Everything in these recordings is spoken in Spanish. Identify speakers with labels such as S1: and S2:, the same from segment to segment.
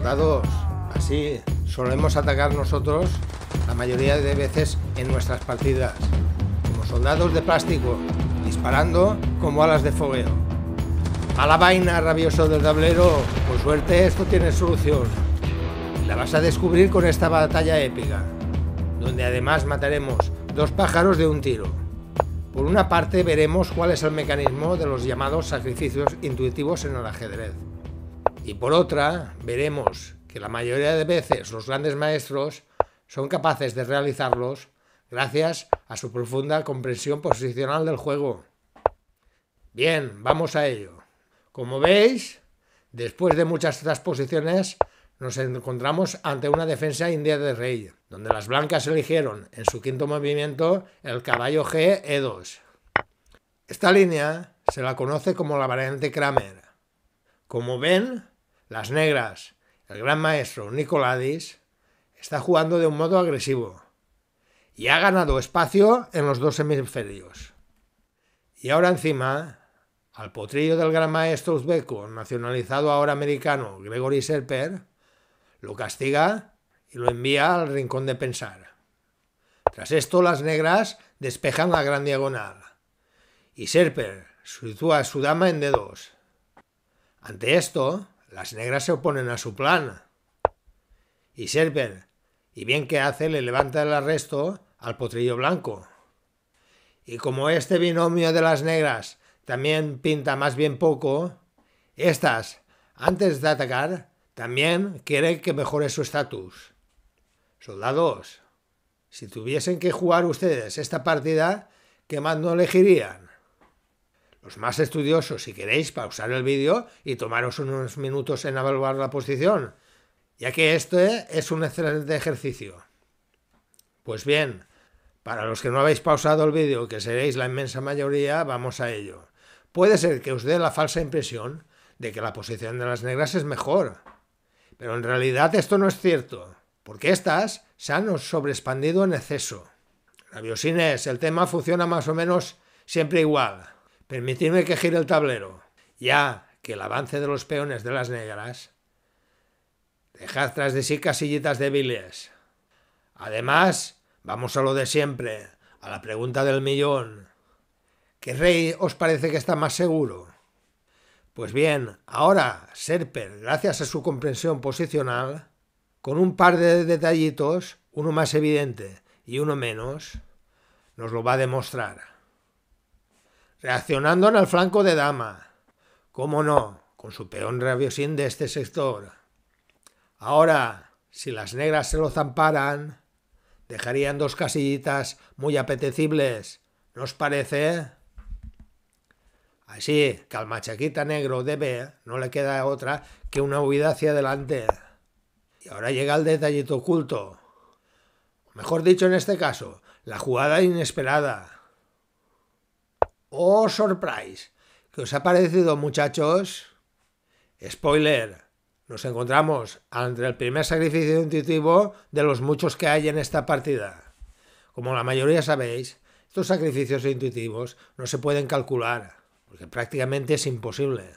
S1: soldados así. Solemos atacar nosotros la mayoría de veces en nuestras partidas, como soldados de plástico, disparando como alas de fogueo. A la vaina rabioso del tablero, por suerte esto tiene solución. La vas a descubrir con esta batalla épica, donde además mataremos dos pájaros de un tiro. Por una parte veremos cuál es el mecanismo de los llamados sacrificios intuitivos en el ajedrez. Y por otra, veremos que la mayoría de veces los grandes maestros son capaces de realizarlos gracias a su profunda comprensión posicional del juego. Bien, vamos a ello. Como veis, después de muchas transposiciones, nos encontramos ante una defensa india de rey, donde las blancas eligieron en su quinto movimiento el caballo G E2. Esta línea se la conoce como la variante Kramer. Como ven, las negras, el gran maestro Nicoladis, está jugando de un modo agresivo y ha ganado espacio en los dos hemisferios. Y ahora encima, al potrillo del gran maestro uzbeco, nacionalizado ahora americano, Gregory Serper, lo castiga y lo envía al rincón de pensar. Tras esto, las negras despejan la gran diagonal y Serper sitúa a su dama en D2. Ante esto, las negras se oponen a su plan. Y sirven y bien que hace, le levanta el arresto al potrillo blanco. Y como este binomio de las negras también pinta más bien poco, estas, antes de atacar, también quieren que mejore su estatus. Soldados, si tuviesen que jugar ustedes esta partida, ¿qué más no elegirían? Pues más estudiosos, si queréis, pausar el vídeo y tomaros unos minutos en evaluar la posición, ya que este es un excelente ejercicio. Pues bien, para los que no habéis pausado el vídeo, que seréis la inmensa mayoría, vamos a ello. Puede ser que os dé la falsa impresión de que la posición de las negras es mejor, pero en realidad esto no es cierto, porque estas se han sobreexpandido en exceso. Rabiosines, el tema funciona más o menos siempre igual. Permitidme que gire el tablero. Ya que el avance de los peones de las negras. Dejad tras de sí casillitas débiles. Además, vamos a lo de siempre, a la pregunta del millón. ¿Qué rey os parece que está más seguro? Pues bien, ahora Serper, gracias a su comprensión posicional, con un par de detallitos, uno más evidente y uno menos, nos lo va a demostrar reaccionando en el flanco de dama. ¿Cómo no? Con su peón rabiosín de este sector. Ahora, si las negras se lo zamparan, dejarían dos casillitas muy apetecibles. ¿Nos parece? Así que al machaquita negro debe, no le queda otra que una huida hacia adelante. Y ahora llega el detallito oculto. mejor dicho, en este caso, la jugada inesperada. Oh, surprise. ¿Qué os ha parecido, muchachos? Spoiler. Nos encontramos ante el primer sacrificio intuitivo de los muchos que hay en esta partida. Como la mayoría sabéis, estos sacrificios intuitivos no se pueden calcular, porque prácticamente es imposible.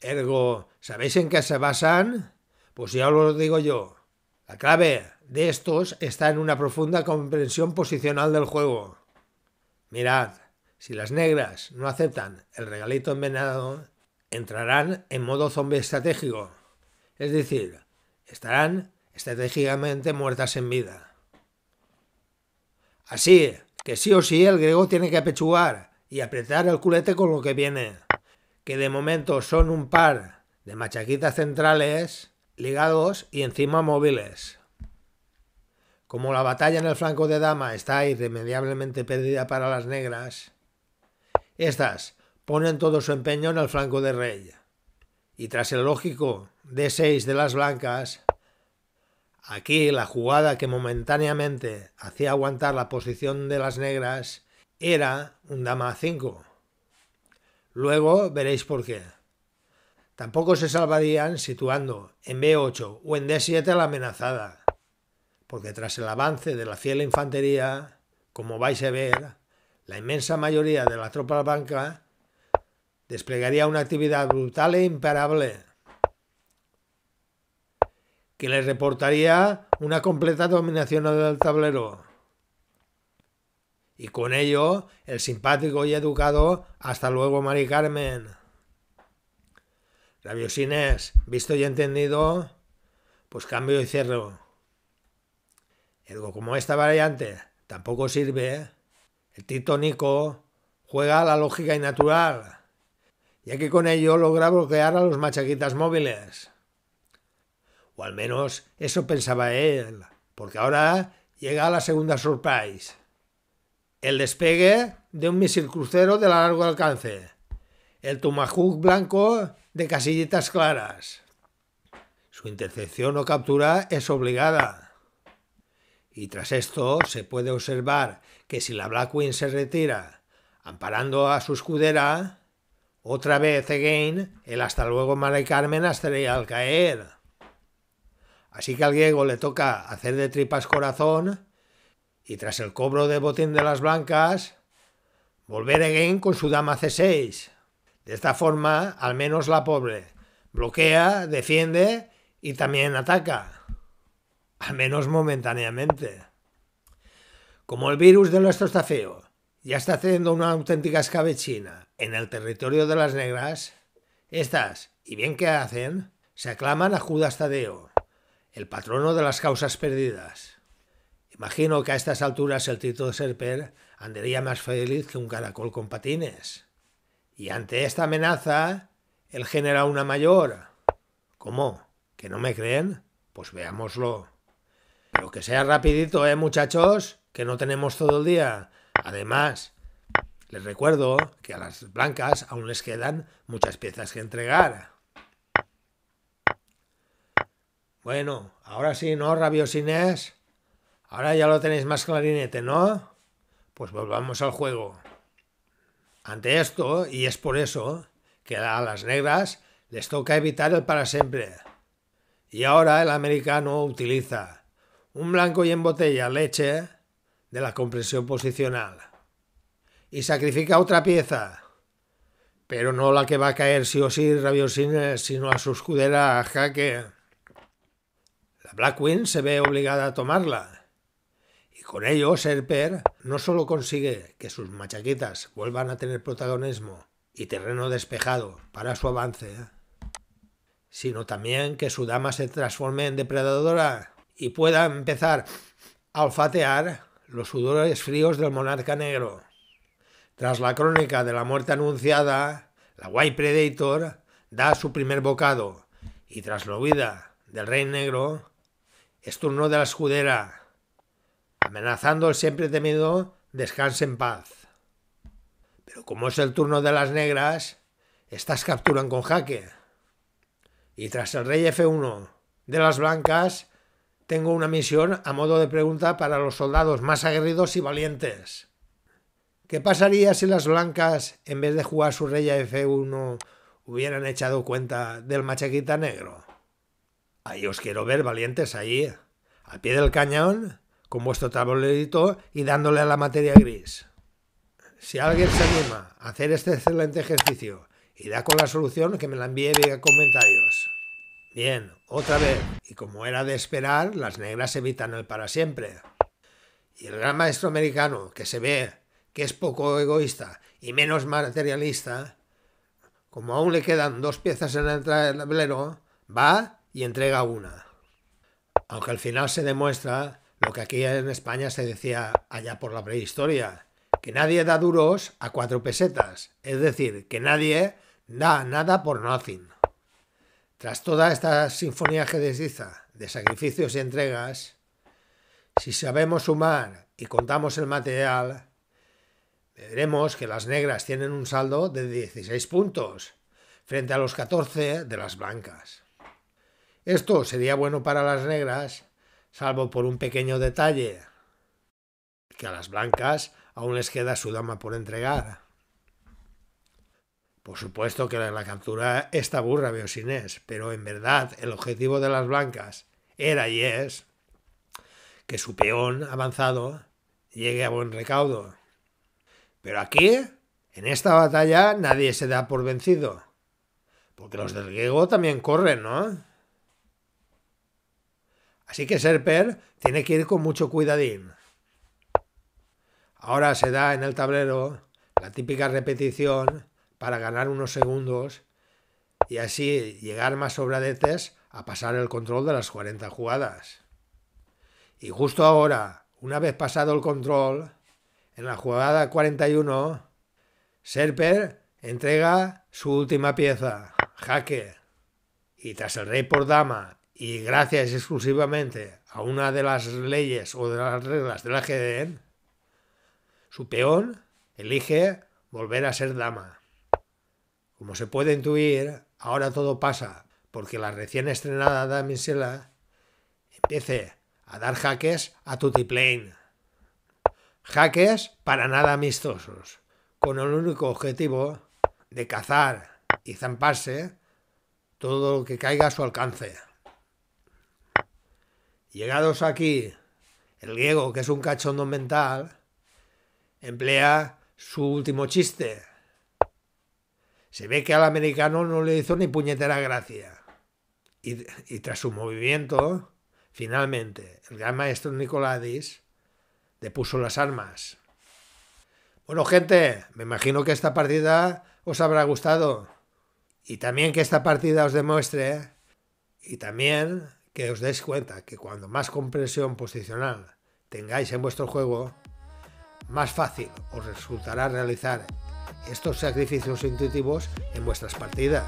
S1: Ergo, ¿sabéis en qué se basan? Pues ya os lo digo yo. La clave de estos está en una profunda comprensión posicional del juego. Mirad, si las negras no aceptan el regalito envenenado, entrarán en modo zombie estratégico, es decir, estarán estratégicamente muertas en vida. Así que sí o sí el griego tiene que apechugar y apretar el culete con lo que viene, que de momento son un par de machaquitas centrales, ligados y encima móviles. Como la batalla en el flanco de Dama está irremediablemente perdida para las negras, estas ponen todo su empeño en el flanco de rey. Y tras el lógico D6 de las blancas, aquí la jugada que momentáneamente hacía aguantar la posición de las negras era un dama a 5. Luego veréis por qué. Tampoco se salvarían situando en B8 o en D7 la amenazada, porque tras el avance de la fiel infantería, como vais a ver, la inmensa mayoría de la tropa blanca desplegaría una actividad brutal e imparable que les reportaría una completa dominación del tablero. Y con ello, el simpático y educado hasta luego Mari Carmen. Rabiosines, visto y entendido, pues cambio y cierro. Ergo, como esta variante tampoco sirve, ¿eh? El Nico juega a la lógica y natural, ya que con ello logra bloquear a los machaquitas móviles. O al menos eso pensaba él, porque ahora llega la segunda surprise. El despegue de un misil crucero de largo alcance. El Tomahawk blanco de casillitas claras. Su intercepción o captura es obligada. Y tras esto se puede observar que si la Black Queen se retira amparando a su escudera, otra vez again el hasta luego Mare Carmen estaría al caer. Así que al griego le toca hacer de tripas corazón y tras el cobro de botín de las blancas, volver again con su dama C6. De esta forma, al menos la pobre bloquea, defiende y también ataca menos momentáneamente. Como el virus de nuestro está ya está haciendo una auténtica escabechina en el territorio de las negras, estas, y bien que hacen, se aclaman a Judas Tadeo, el patrono de las causas perdidas. Imagino que a estas alturas el Tito Serper andaría más feliz que un caracol con patines. Y ante esta amenaza, él genera una mayor. ¿Cómo? ¿Que no me creen? Pues veámoslo que sea rapidito, ¿eh, muchachos? Que no tenemos todo el día. Además, les recuerdo que a las blancas aún les quedan muchas piezas que entregar. Bueno, ahora sí, ¿no, rabiosines. Ahora ya lo tenéis más clarinete, ¿no? Pues volvamos al juego. Ante esto, y es por eso, que a las negras les toca evitar el para siempre. Y ahora el americano utiliza un blanco y en botella leche ¿eh? de la compresión posicional. Y sacrifica otra pieza, pero no la que va a caer sí o sí Rabiosine, eh, sino a su escudera jaque. La Black Queen se ve obligada a tomarla. Y con ello, Serper no solo consigue que sus machaquitas vuelvan a tener protagonismo y terreno despejado para su avance, ¿eh? sino también que su dama se transforme en depredadora y pueda empezar a olfatear los sudores fríos del monarca negro. Tras la crónica de la muerte anunciada, la White Predator da su primer bocado y tras la huida del rey negro, es turno de la escudera, amenazando el siempre temido descanse en paz. Pero como es el turno de las negras, estas capturan con jaque. Y tras el rey F1 de las blancas, tengo una misión a modo de pregunta para los soldados más aguerridos y valientes. ¿Qué pasaría si las blancas, en vez de jugar su rey a F1, hubieran echado cuenta del machaquita negro? Ahí os quiero ver, valientes, ahí, al pie del cañón, con vuestro tablerito y dándole a la materia gris. Si alguien se anima a hacer este excelente ejercicio y da con la solución, que me la envíe a comentarios. Bien, otra vez. Y como era de esperar, las negras evitan el para siempre. Y el gran maestro americano, que se ve que es poco egoísta y menos materialista, como aún le quedan dos piezas en el tablero, va y entrega una. Aunque al final se demuestra lo que aquí en España se decía allá por la prehistoria, que nadie da duros a cuatro pesetas, es decir, que nadie da nada por nothing. Tras toda esta sinfonía desliza de sacrificios y entregas, si sabemos sumar y contamos el material, veremos que las negras tienen un saldo de 16 puntos frente a los 14 de las blancas. Esto sería bueno para las negras, salvo por un pequeño detalle, que a las blancas aún les queda su dama por entregar. Por supuesto que la captura esta burra Inés, pero en verdad el objetivo de las blancas era y es que su peón avanzado llegue a buen recaudo. Pero aquí, en esta batalla, nadie se da por vencido. Porque los del griego también corren, ¿no? Así que Serper tiene que ir con mucho cuidadín. Ahora se da en el tablero la típica repetición para ganar unos segundos y así llegar más sobradetes a pasar el control de las 40 jugadas. Y justo ahora, una vez pasado el control, en la jugada 41, Serper entrega su última pieza, jaque. Y tras el rey por dama, y gracias exclusivamente a una de las leyes o de las reglas del la GDN, e su peón elige volver a ser dama. Como se puede intuir, ahora todo pasa, porque la recién estrenada damisela empiece a dar jaques a Tutiplane. Jaques para nada amistosos, con el único objetivo de cazar y zamparse todo lo que caiga a su alcance. Llegados aquí, el griego, que es un cachondo mental, emplea su último chiste se ve que al americano no le hizo ni puñetera gracia. Y, tras su movimiento, finalmente, el gran maestro Nicoladis depuso las armas. Bueno, gente, me imagino que esta partida os habrá gustado. Y también que esta partida os demuestre, y también que os deis cuenta que cuando más comprensión posicional tengáis en vuestro juego, más fácil os resultará realizar estos sacrificios intuitivos en vuestras partidas.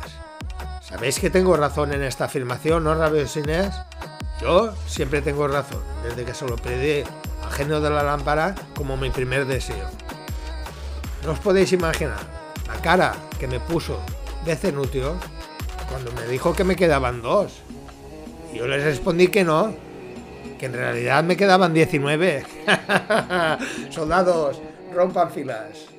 S1: ¿Sabéis que tengo razón en esta afirmación, no rabiosines? Yo siempre tengo razón, desde que se lo pedí al genio de la lámpara como mi primer deseo. No os podéis imaginar la cara que me puso de Cenutio cuando me dijo que me quedaban dos. Y yo les respondí que no, que en realidad me quedaban 19. Soldados, rompan filas.